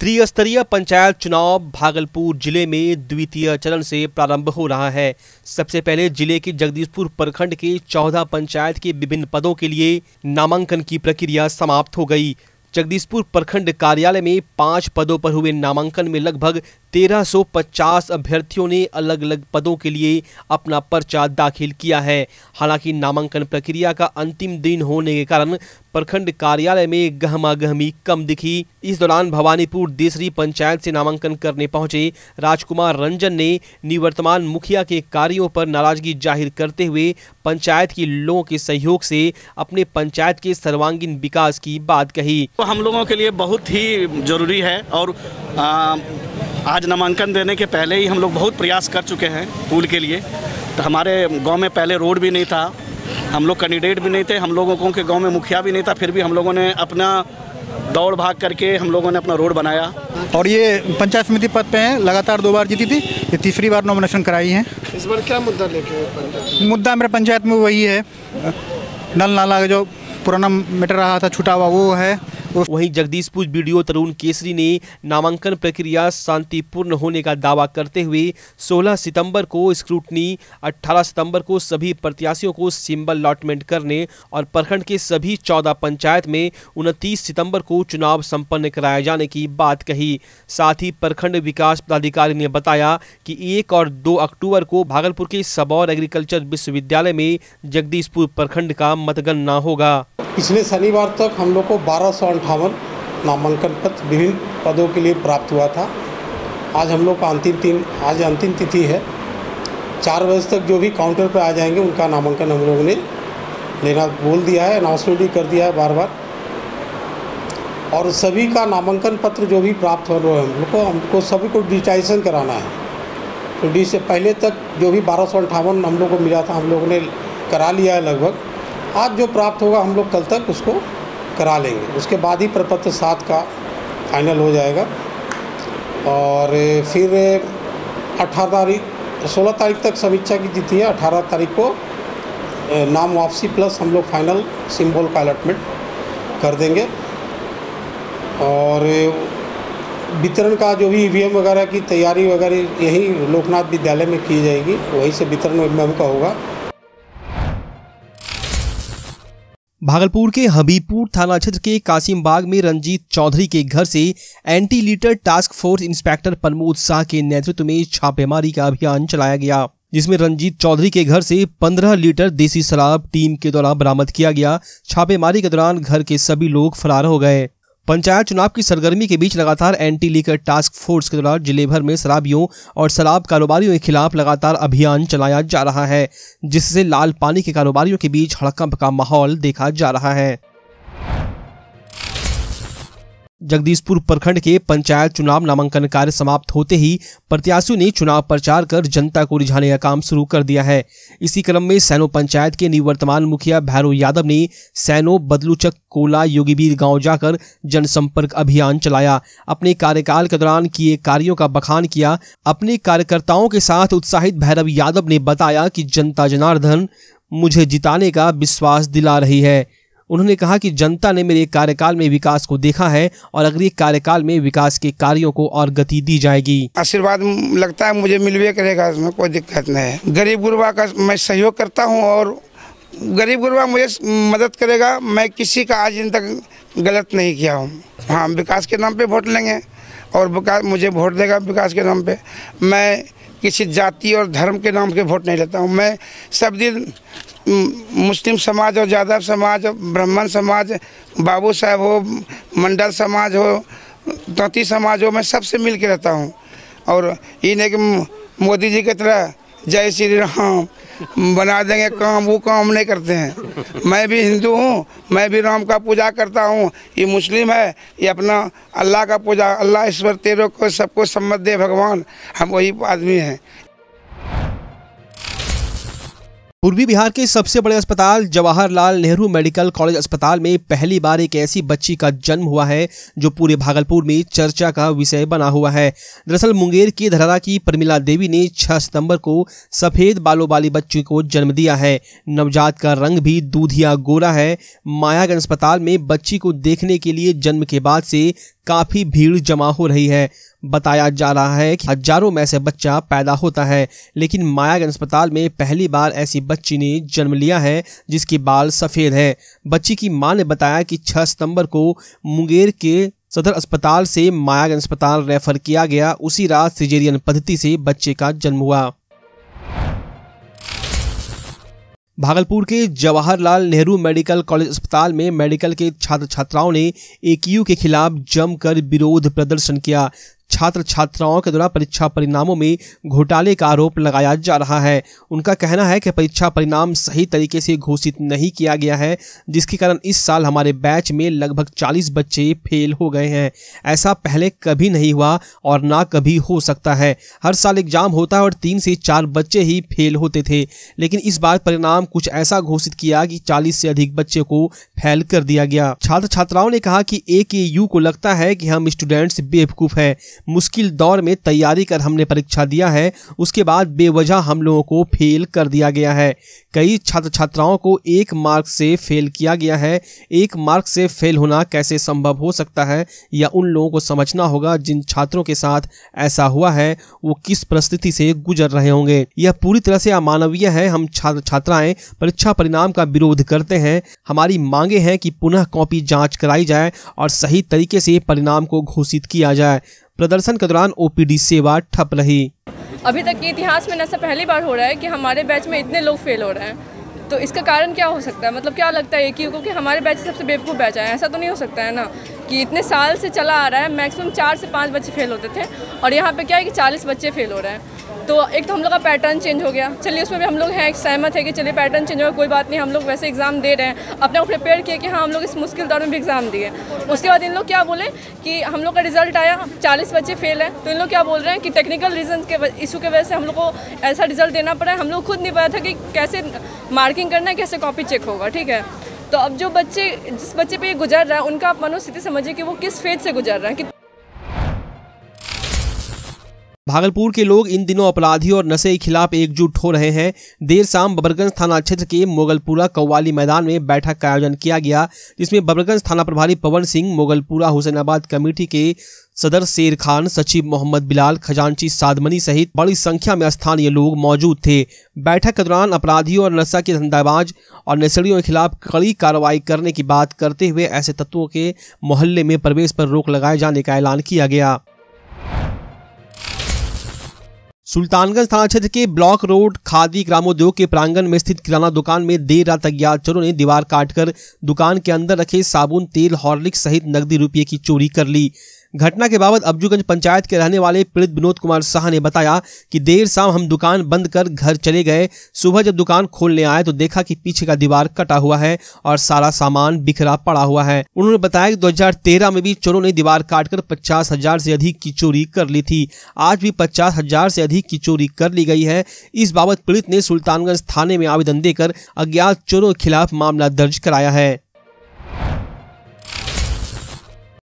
त्रिस्तरीय पंचायत चुनाव भागलपुर जिले में द्वितीय चरण से प्रारंभ हो रहा है सबसे पहले जिले के जगदीशपुर प्रखंड के 14 पंचायत के विभिन्न पदों के लिए नामांकन की प्रक्रिया समाप्त हो गई जगदीशपुर प्रखंड कार्यालय में पांच पदों पर हुए नामांकन में लगभग 1350 अभ्यर्थियों ने अलग अलग पदों के लिए अपना पर्चा दाखिल किया है हालांकि नामांकन प्रक्रिया का अंतिम दिन होने के कारण प्रखंड कार्यालय में गहमागहमी कम दिखी इस दौरान भवानीपुर देसरी पंचायत से नामांकन करने पहुंचे राजकुमार रंजन ने निवर्तमान मुखिया के कार्यों पर नाराजगी जाहिर करते हुए पंचायत के लोगों के सहयोग से अपने पंचायत के सर्वांगीण विकास की बात कही तो हम लोगों के लिए बहुत ही जरूरी है और आ, आज नामांकन देने के पहले ही हम लोग बहुत प्रयास कर चुके हैं पुल के लिए तो हमारे गांव में पहले रोड भी नहीं था हम लोग कैंडिडेट भी नहीं थे हम लोगों को के गांव में मुखिया भी नहीं था फिर भी हम लोगों ने अपना दौड़ भाग करके हम लोगों ने अपना रोड बनाया और ये पंचायत समिति पद पे हैं लगातार दो बार जीती थी ये तीसरी बार नॉमिनेशन कराई है इस बार क्या मुद्दा लेके मुद्दा मेरे पंचायत में वही है नल नाला का जो पुराना मीटर रहा था छुटा हुआ वो है वहीं जगदीशपुर बीडीओ तरुण केसरी ने नामांकन प्रक्रिया शांतिपूर्ण होने का दावा करते हुए 16 सितंबर को स्क्रूटनी 18 सितंबर को सभी प्रत्याशियों को सिंबल अलॉटमेंट करने और प्रखंड के सभी 14 पंचायत में 29 सितंबर को चुनाव संपन्न कराए जाने की बात कही साथ ही प्रखंड विकास पदाधिकारी ने बताया कि एक और दो अक्टूबर को भागलपुर के सबौर एग्रीकल्चर विश्वविद्यालय में जगदीशपुर प्रखंड का मतगणना होगा पिछले शनिवार तक हम लोग को बारह सौ अंठावन नामांकन पत्र विभिन्न पदों के लिए प्राप्त हुआ था आज हम लोग का अंतिम तीन आज अंतिम तिथि है चार बजे तक जो भी काउंटर पर आ जाएंगे उनका नामांकन हम लोगों ने लेना बोल दिया है अनाउंसमेंट भी कर दिया है बार बार और सभी का नामांकन पत्र जो भी प्राप्त हो रहा है हम लोग को हमको सभी को डिजिटाइजेशन कराना है तो डी से पहले तक जो भी बारह सौ अंठावन हम लोग को मिला था हम लोगों ने करा लिया है लगभग आज जो प्राप्त होगा हम लोग कल तक उसको करा लेंगे उसके बाद ही प्रपत्र सात का फाइनल हो जाएगा और फिर अठारह तारीख सोलह तारीख तक समीक्षा की जीती है अठारह तारीख को नाम वापसी प्लस हम लोग फाइनल सिंबल का अलॉटमेंट कर देंगे और वितरण का जो भी ई e वगैरह की तैयारी वगैरह यही लोकनाथ विद्यालय में की जाएगी वहीं से वितरण एम का होगा भागलपुर के हबीबपुर थाना क्षेत्र के कासिमबाग में रंजीत चौधरी के घर से एंटी लीटर task force inspector Pramod Shah के नेतृत्व में छापेमारी का अभियान चलाया गया जिसमें रंजीत चौधरी के घर से 15 लीटर देसी शराब टीम के द्वारा बरामद किया गया छापेमारी के दौरान घर के सभी लोग फरार हो गए पंचायत चुनाव की सरगर्मी के बीच लगातार एंटी लीकर टास्क फोर्स के द्वारा जिले भर में शराबियों और शराब कारोबारियों के खिलाफ लगातार अभियान चलाया जा रहा है जिससे लाल पानी के कारोबारियों के बीच हड़कंप का माहौल देखा जा रहा है जगदीशपुर प्रखंड के पंचायत चुनाव नामांकन कार्य समाप्त होते ही प्रत्याशियों ने चुनाव प्रचार कर जनता को रिझाने का काम शुरू कर दिया है इसी क्रम में सैनो पंचायत के निवर्तमान मुखिया भैरव यादव ने सैनो बदलूचक कोला योगीबीर गांव जाकर जनसंपर्क अभियान चलाया अपने कार्यकाल के दौरान किए कार्यों का बखान किया अपने कार्यकर्ताओं के साथ उत्साहित भैरव यादव ने बताया कि जनता जनार्दन मुझे जिताने का विश्वास दिला रही है उन्होंने कहा कि जनता ने मेरे कार्यकाल में विकास को देखा है और अगले कार्यकाल में विकास के कार्यों को और गति दी जाएगी आशीर्वाद लगता है मुझे मिलवे करेगा इसमें कोई दिक्कत नहीं है गरीब गुरबा का मैं सहयोग करता हूँ और गरीब गुरबा मुझे मदद करेगा मैं किसी का आज इन तक गलत नहीं किया हूँ हाँ विकास के नाम पे वोट लेंगे और मुझे वोट देगा विकास के नाम पे मैं किसी जाति और धर्म के नाम के वोट नहीं लेता हूँ मैं सब दिन मुस्लिम समाज और यादव समाज ब्राह्मण समाज बाबू साहब हो मंडल समाज हो तोती समाज हो मैं सबसे मिल के रहता हूँ और ये नहीं कि मोदी जी की तरह जय श्री राम बना देंगे काम वो काम नहीं करते हैं मैं भी हिंदू हूँ मैं भी राम का पूजा करता हूँ ये मुस्लिम है ये अपना अल्लाह का पूजा अल्लाह ईश्वर तेरों को सबको सम्मत दे भगवान हम वही आदमी हैं पूर्वी बिहार के सबसे बड़े अस्पताल जवाहरलाल नेहरू मेडिकल कॉलेज अस्पताल में पहली बार एक ऐसी बच्ची का जन्म हुआ है जो पूरे भागलपुर में चर्चा का विषय बना हुआ है दरअसल मुंगेर की धरारा की प्रमिला देवी ने 6 सितंबर को सफेद बालों वाली बच्ची को जन्म दिया है नवजात का रंग भी दूधिया गोरा है मायागंज अस्पताल में बच्ची को देखने के लिए जन्म के बाद से काफी भीड़ जमा हो रही है बताया जा रहा है कि हजारों में से बच्चा पैदा होता है लेकिन मायागंज अस्पताल में पहली बार ऐसी बच्ची ने जन्म लिया है जिसके बाल सफ़ेद हैं बच्ची की मां ने बताया कि 6 सितंबर को मुंगेर के सदर अस्पताल से मायागंज अस्पताल रेफर किया गया उसी रात सिजेरियन पद्धति से बच्चे का जन्म हुआ भागलपुर के जवाहरलाल नेहरू मेडिकल कॉलेज अस्पताल में मेडिकल के छात्र छात्राओं ने एक के खिलाफ जमकर विरोध प्रदर्शन किया छात्र छात्राओं के द्वारा परीक्षा परिणामों में घोटाले का आरोप लगाया जा रहा है उनका कहना है कि परीक्षा परिणाम सही तरीके से घोषित नहीं किया गया है जिसके कारण इस साल हमारे बैच में लगभग 40 बच्चे फेल हो गए हैं ऐसा पहले कभी नहीं हुआ और ना कभी हो सकता है हर साल एग्जाम होता है और तीन से चार बच्चे ही फेल होते थे लेकिन इस बार परिणाम कुछ ऐसा घोषित किया कि चालीस से अधिक बच्चे को फेल कर दिया गया छात्र छात्राओं ने कहा कि ए को लगता है कि हम स्टूडेंट्स बेवकूफ़ हैं मुश्किल दौर में तैयारी कर हमने परीक्षा दिया है उसके बाद बेवजह हम लोगों को फेल कर दिया गया है कई छात्र छात्राओं को एक मार्क से फेल किया गया है एक मार्क से फेल होना कैसे संभव हो सकता है या उन लोगों को समझना होगा जिन छात्रों के साथ ऐसा हुआ है वो किस परिस्थिति से गुजर रहे होंगे यह पूरी तरह से अमानवीय है हम छात्र छात्राएं परीक्षा परिणाम का विरोध करते हैं हमारी मांगे हैं कि पुनः कॉपी जांच कराई जाए और सही तरीके से परिणाम को घोषित किया जाए प्रदर्शन के दौरान ओपीडी सेवा ठप रही अभी तक के इतिहास में ऐसा पहली बार हो रहा है कि हमारे बैच में इतने लोग फेल हो रहे हैं तो इसका कारण क्या हो सकता है मतलब क्या लगता है कि क्योंकि हमारे बैच सबसे बेवकूफ़ बैच आए ऐसा तो नहीं हो सकता है ना कि इतने साल से चला आ रहा है मैक्सिमम चार से पाँच बच्चे फेल होते थे और यहाँ पे क्या है कि चालीस बच्चे फेल हो रहे हैं तो एक तो हम लोग का पैटर्न चेंज हो गया चलिए उसमें भी हम लोग हैं एक सहमत है कि चलिए पैटर्न चेंज होगा कोई बात नहीं हम लोग वैसे एग्ज़ाम दे रहे हैं अपने को प्रिपेयर किए कि हाँ हम लोग इस मुश्किल दौर में भी एग्ज़ाम दिए उसके बाद इन लोग क्या बोले कि हम लोग का रिजल्ट आया चालीस बच्चे फेल हैं तो इन लोग क्या बोल रहे हैं कि टेक्निकल रीजन के इशू के वजह से हम लोग को ऐसा रिजल्ट देना पड़ा है हम लोग खुद नहीं पता था कि कैसे मार्किंग करना है कैसे कॉपी चेक होगा ठीक है तो अब जो बच्चे जिस बच्चे पे ये गुजर रहा है उनका आप मनोस्थिति समझिए कि वो किस फेज से गुजर रहा है कि भागलपुर के लोग इन दिनों अपराधियों और नशे के खिलाफ एकजुट हो रहे हैं देर शाम बबरगंज थाना क्षेत्र के मोगलपुरा कौवाली मैदान में बैठक का आयोजन किया गया जिसमें बबरगंज थाना प्रभारी पवन सिंह मोगलपुरा हुसैनाबाद कमेटी के सदर शेर खान सचिव मोहम्मद बिलाल खजांची सादमनी सहित बड़ी संख्या में स्थानीय लोग मौजूद थे बैठक के दौरान अपराधियों और नशा के धंधाबाज और नशेड़ियों के खिलाफ कड़ी कार्रवाई करने की बात करते हुए ऐसे तत्वों के मोहल्ले में प्रवेश पर रोक लगाए जाने का ऐलान किया गया सुल्तानगंज थाना क्षेत्र के ब्लॉक रोड खादी ग्रामोद्योग के प्रांगण में स्थित किराना दुकान में देर रात अज्ञात चोरों ने दीवार काटकर दुकान के अंदर रखे साबुन तेल हॉर्लिक्स सहित नकदी रुपये की चोरी कर ली घटना के बाद अब्जूगंज पंचायत के रहने वाले पीड़ित विनोद कुमार शाह ने बताया कि देर शाम हम दुकान बंद कर घर चले गए सुबह जब दुकान खोलने आए तो देखा कि पीछे का दीवार कटा हुआ है और सारा सामान बिखरा पड़ा हुआ है उन्होंने बताया कि 2013 में भी चोरों ने दीवार काट कर पचास हजार से अधिक की चोरी कर ली थी आज भी पचास हजार से अधिक की चोरी कर ली गई है इस बाबत पीड़ित ने सुल्तानगंज थाने में आवेदन देकर अज्ञात चोरों के खिलाफ मामला दर्ज कराया है